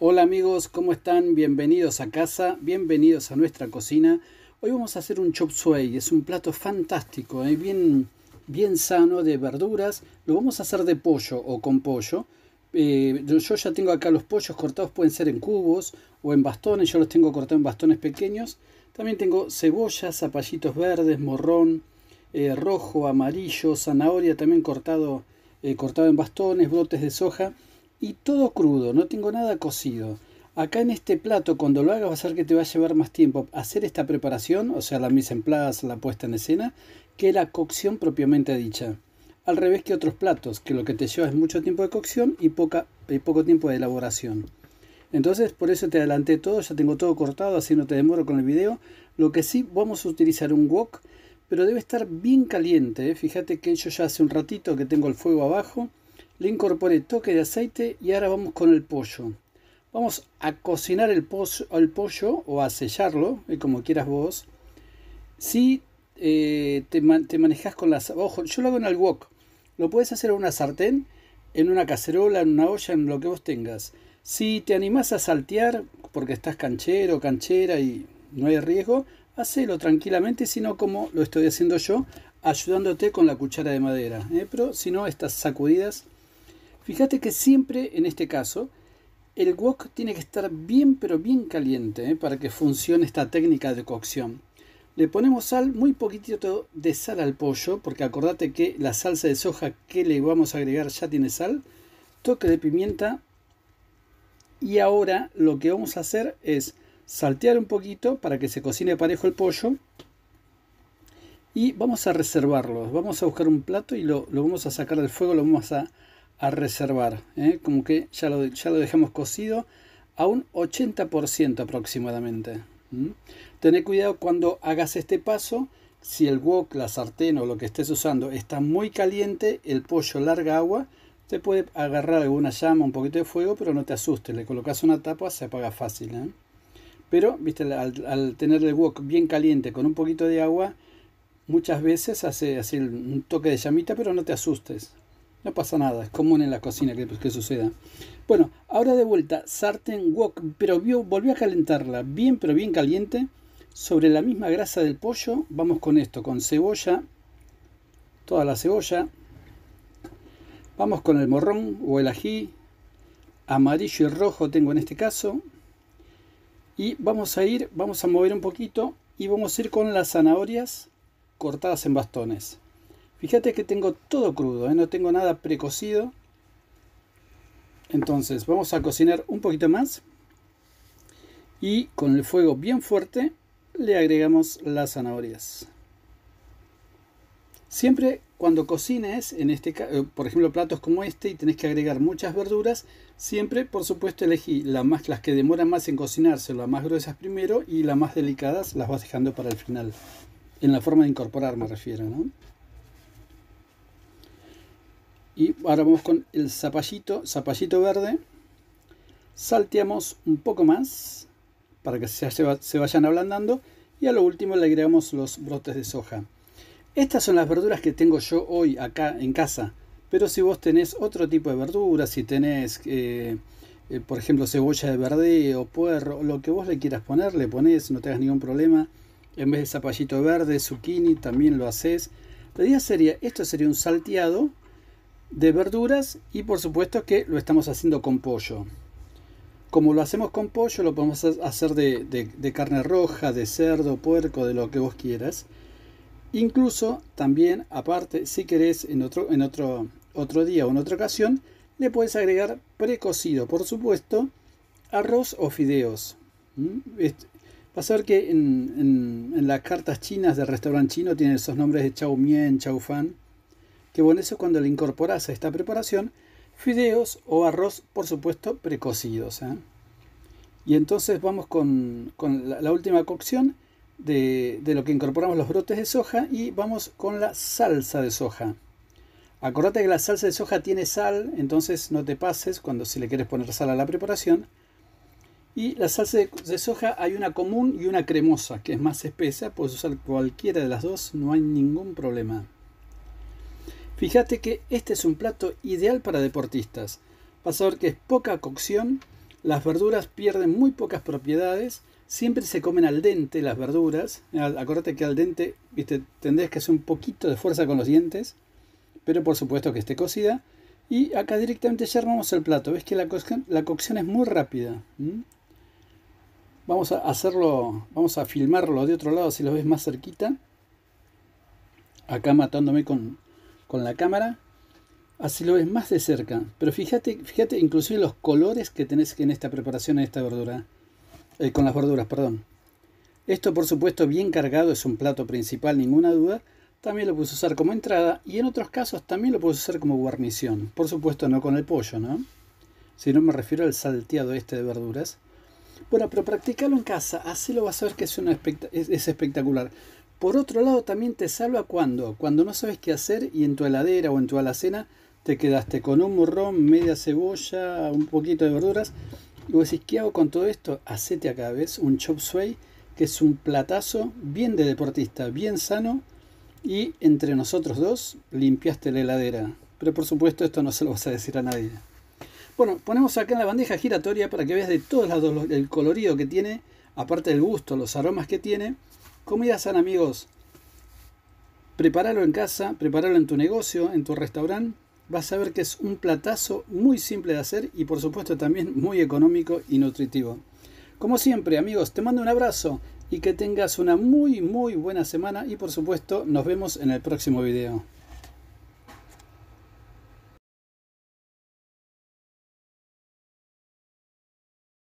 Hola amigos, ¿cómo están? Bienvenidos a casa, bienvenidos a nuestra cocina. Hoy vamos a hacer un chop suey, es un plato fantástico, eh, bien, bien sano de verduras. Lo vamos a hacer de pollo o con pollo. Eh, yo ya tengo acá los pollos cortados, pueden ser en cubos o en bastones, yo los tengo cortados en bastones pequeños. También tengo cebollas, zapallitos verdes, morrón, eh, rojo, amarillo, zanahoria también cortado, cortado en bastones, brotes de soja y todo crudo, no tengo nada cocido. Acá en este plato, cuando lo hagas, va a ser que te va a llevar más tiempo hacer esta preparación, o sea, la mise en place, la puesta en escena, que la cocción propiamente dicha. Al revés que otros platos, que lo que te lleva es mucho tiempo de cocción y, poco tiempo de elaboración. Entonces, por eso te adelanté todo, ya tengo todo cortado, así no te demoro con el video. Lo que sí, vamos a utilizar un wok, pero debe estar bien caliente. ¿eh? Fíjate que yo ya hace un ratito que tengo el fuego abajo le incorporé toque de aceite y ahora vamos con el pollo. Vamos a cocinar el, pollo, o a sellarlo, eh, como quieras vos. Si eh, te, manejas con las... Ojo, yo lo hago en el wok. Lo puedes hacer en una sartén, en una cacerola, en una olla, en lo que vos tengas. Si te animás a saltear, porque estás canchero, canchera y no hay riesgo, hacelo tranquilamente, sino como lo estoy haciendo yo, ayudándote con la cuchara de madera. Eh, pero si no, estas sacudidas Fíjate que siempre en este caso el wok tiene que estar bien pero bien caliente ¿eh? para que funcione esta técnica de cocción. Le ponemos sal, muy poquitito de sal al pollo, porque acordate que la salsa de soja que le vamos a agregar ya tiene sal, toque de pimienta y ahora lo que vamos a hacer es saltear un poquito para que se cocine parejo el pollo y vamos a reservarlo, vamos a buscar un plato y lo, lo vamos a sacar del fuego, lo vamos a a reservar. ¿eh? Como que ya lo, ya lo dejamos cocido a un 80% aproximadamente. Tener cuidado cuando hagas este paso. Si el wok, la sartén o lo que estés usando está muy caliente, el pollo larga agua, te puede agarrar alguna llama, un poquito de fuego, pero no te asustes. Le colocas una tapa, se apaga fácil. ¿eh? Pero, viste, al, tener el wok bien caliente con un poquito de agua, muchas veces hace, así un toque de llamita, pero no te asustes. No pasa nada, es común en la cocina que, que suceda. Bueno, ahora de vuelta, sartén, wok, pero volví volvió a calentarla bien, pero bien caliente. Sobre la misma grasa del pollo, vamos con esto, con cebolla, toda la cebolla. Vamos con el morrón o el ají, amarillo y rojo tengo en este caso. Y vamos a ir, vamos a mover un poquito y vamos a ir con las zanahorias cortadas en bastones. Fíjate que tengo todo crudo, ¿eh? no tengo nada precocido. Entonces vamos a cocinar un poquito más. Y con el fuego bien fuerte le agregamos las zanahorias. Siempre cuando cocines, en este, eh, por ejemplo platos como este y tenés que agregar muchas verduras, siempre por supuesto elegí las, que demoran más en cocinarse, las más gruesas primero y las más delicadas las vas dejando para el final. En la forma de incorporar me refiero, ¿no? Y ahora vamos con el zapallito, zapallito verde. Salteamos un poco más para que se, vayan ablandando. Y a lo último le agregamos los brotes de soja. Estas son las verduras que tengo yo hoy acá en casa. Pero si vos tenés otro tipo de verduras, si tenés, eh, eh, por ejemplo, cebolla de verde o puerro, lo que vos le quieras poner, le pones, no tengas ningún problema. En vez de zapallito verde, zucchini, también lo haces. La idea sería, esto sería un salteado de verduras y por supuesto que lo estamos haciendo con pollo. Como lo hacemos con pollo, lo podemos hacer de, carne roja, de cerdo, puerco, de lo que vos quieras. Incluso también, aparte, si querés, en otro, en otro, otro día o en otra ocasión, le puedes agregar precocido, por supuesto, arroz o fideos. ¿Mm? Vas a ver que en, las cartas chinas del restaurante chino tienen esos nombres de chao mien, chow fan que bueno eso cuando le incorporas a esta preparación fideos o arroz, por supuesto, precocidos. ¿eh? Y entonces vamos con, la, última cocción de, lo que incorporamos los brotes de soja y vamos con la salsa de soja. Acordate que la salsa de soja tiene sal, entonces no te pases cuando si le quieres poner sal a la preparación. Y la salsa de, de soja hay una común y una cremosa, que es más espesa, puedes usar cualquiera de las dos, no hay ningún problema. Fíjate que este es un plato ideal para deportistas. Vas a ver que es poca cocción, las verduras pierden muy pocas propiedades, siempre se comen al dente las verduras. Acuérdate que al dente viste, tendrías que hacer un poquito de fuerza con los dientes, pero por supuesto que esté cocida. Y acá directamente ya armamos el plato. Ves que la cocción, es muy rápida. Vamos a hacerlo, vamos a filmarlo de otro lado si lo ves más cerquita. Acá matándome con, con la cámara, así lo ves más de cerca. Pero fíjate, fíjate inclusive los colores que tenés en esta preparación, de esta verdura, eh, con las verduras, perdón. Esto por supuesto bien cargado es un plato principal, ninguna duda. También lo puedes usar como entrada y en otros casos también lo puedes usar como guarnición. Por supuesto no con el pollo, ¿no? Si no me refiero al salteado este de verduras. Bueno, pero practicarlo en casa, así lo vas a ver que es, es espectacular. Por otro lado, también te salva cuando, cuando no sabes qué hacer y en tu heladera o en tu alacena te quedaste con un morrón, media cebolla, un poquito de verduras. Y vos decís, ¿qué hago con todo esto? Hacete cada vez Un chop suey, que es un platazo bien de deportista, bien sano. Y entre nosotros dos, limpiaste la heladera. Pero por supuesto, esto no se lo vas a decir a nadie. Bueno, ponemos acá en la bandeja giratoria para que veas de todos lados el colorido que tiene, aparte del gusto, los aromas que tiene. Comida san, amigos. Prepáralo en casa, prepáralo en tu negocio, en tu restaurante. Vas a ver que es un platazo muy simple de hacer y por supuesto también muy económico y nutritivo. Como siempre, amigos, te mando un abrazo y que tengas una muy muy buena semana y por supuesto nos vemos en el próximo video.